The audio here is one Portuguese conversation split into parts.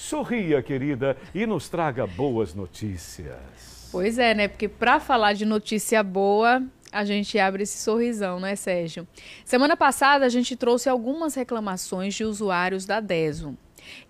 Sorria, querida, e nos traga boas notícias. Pois é, né? Porque para falar de notícia boa, a gente abre esse sorrisão, né, Sérgio? Semana passada a gente trouxe algumas reclamações de usuários da DESO.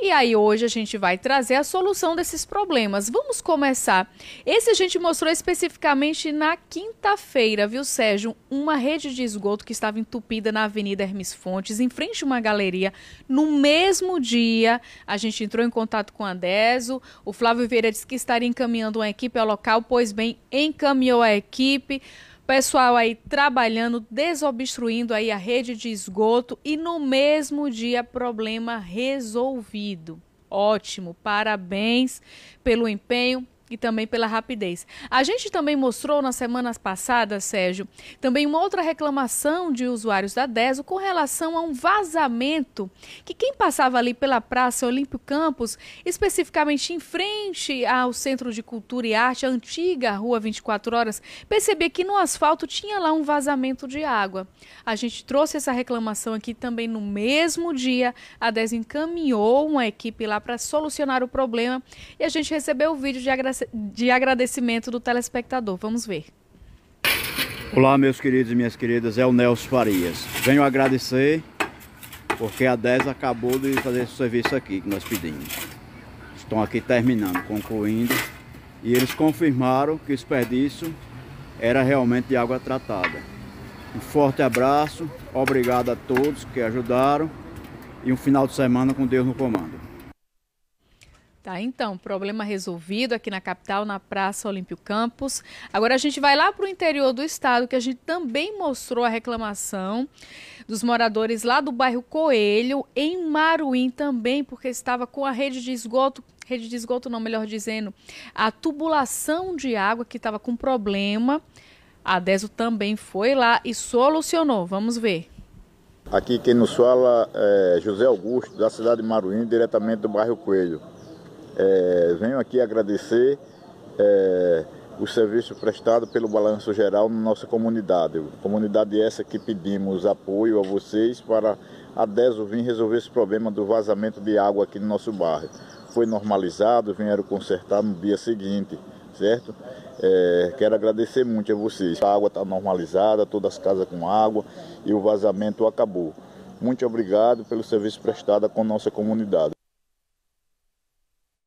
E aí hoje a gente vai trazer a solução desses problemas. Vamos começar. Esse a gente mostrou especificamente na quinta-feira, viu, Sérgio? Uma rede de esgoto que estava entupida na Avenida Hermes Fontes, em frente a uma galeria. No mesmo dia, a gente entrou em contato com a Deso. O Flávio Vieira disse que estaria encaminhando uma equipe ao local, pois bem, encaminhou a equipe Pessoal aí trabalhando, desobstruindo aí a rede de esgoto e no mesmo dia problema resolvido. Ótimo, parabéns pelo empenho e também pela rapidez. A gente também mostrou nas semanas passadas, Sérgio, também uma outra reclamação de usuários da DESO com relação a um vazamento que quem passava ali pela Praça Olímpio Campos, especificamente em frente ao Centro de Cultura e Arte, a antiga Rua 24 Horas, percebia que no asfalto tinha lá um vazamento de água. A gente trouxe essa reclamação aqui também no mesmo dia. A DESO encaminhou uma equipe lá para solucionar o problema e a gente recebeu o vídeo de agradecimento de agradecimento do telespectador. Vamos ver. Olá, meus queridos e minhas queridas, é o Nelson Farias. Venho agradecer porque a 10 acabou de fazer esse serviço aqui que nós pedimos. Estão aqui terminando, concluindo, e eles confirmaram que o desperdício era realmente de água tratada. Um forte abraço, obrigado a todos que ajudaram e um final de semana com Deus no comando. Tá, então, problema resolvido aqui na capital, na Praça Olímpio Campos. Agora a gente vai lá para o interior do estado, que a gente também mostrou a reclamação dos moradores lá do bairro Coelho, em Maruim também, porque estava com a rede de esgoto rede de esgoto não, melhor dizendo, a tubulação de água que estava com problema. A DESO também foi lá e solucionou. Vamos ver. Aqui quem nos fala é José Augusto, da cidade de Maruim, diretamente do bairro Coelho. É, venho aqui agradecer é, o serviço prestado pelo Balanço Geral na nossa comunidade. Comunidade essa que pedimos apoio a vocês para a DESO vir resolver esse problema do vazamento de água aqui no nosso bairro. Foi normalizado, vieram consertar no dia seguinte, certo? É, quero agradecer muito a vocês. A água está normalizada, todas as casas com água e o vazamento acabou. Muito obrigado pelo serviço prestado com nossa comunidade.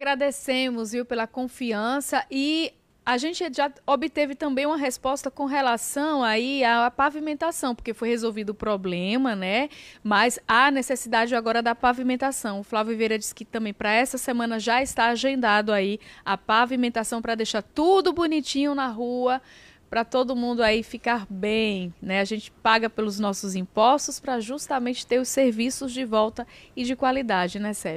Agradecemos, viu, pela confiança e a gente já obteve também uma resposta com relação aí à pavimentação, porque foi resolvido o problema, né? Mas há necessidade agora da pavimentação. O Flávio Vieira disse que também para essa semana já está agendado aí a pavimentação para deixar tudo bonitinho na rua, para todo mundo aí ficar bem, né? A gente paga pelos nossos impostos para justamente ter os serviços de volta e de qualidade, né, Sérgio?